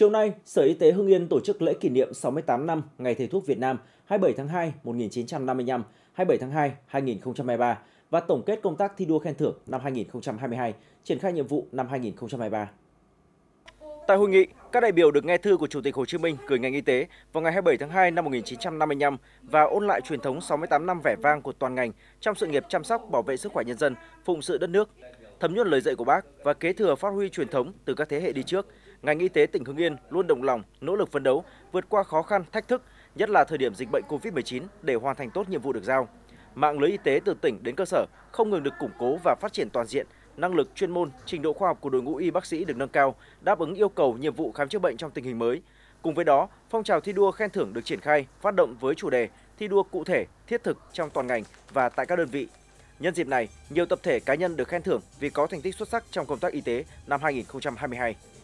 Chiều nay, Sở Y tế Hưng Yên tổ chức lễ kỷ niệm 68 năm Ngày Thầy thuốc Việt Nam 27 tháng 2 1955, 27 tháng 2 2023 và tổng kết công tác thi đua khen thưởng năm 2022, triển khai nhiệm vụ năm 2023. Tại hội nghị, các đại biểu được nghe thư của Chủ tịch Hồ Chí Minh gửi ngành y tế vào ngày 27 tháng 2 năm 1955 và ôn lại truyền thống 68 năm vẻ vang của toàn ngành trong sự nghiệp chăm sóc bảo vệ sức khỏe nhân dân, phụng sự đất nước thấm nhuần lời dạy của bác và kế thừa phát huy truyền thống từ các thế hệ đi trước, ngành y tế tỉnh Hưng Yên luôn đồng lòng, nỗ lực phấn đấu, vượt qua khó khăn, thách thức, nhất là thời điểm dịch bệnh COVID-19 để hoàn thành tốt nhiệm vụ được giao. Mạng lưới y tế từ tỉnh đến cơ sở không ngừng được củng cố và phát triển toàn diện, năng lực chuyên môn, trình độ khoa học của đội ngũ y bác sĩ được nâng cao, đáp ứng yêu cầu nhiệm vụ khám chữa bệnh trong tình hình mới. Cùng với đó, phong trào thi đua khen thưởng được triển khai, phát động với chủ đề thi đua cụ thể, thiết thực trong toàn ngành và tại các đơn vị Nhân dịp này, nhiều tập thể cá nhân được khen thưởng vì có thành tích xuất sắc trong công tác y tế năm 2022.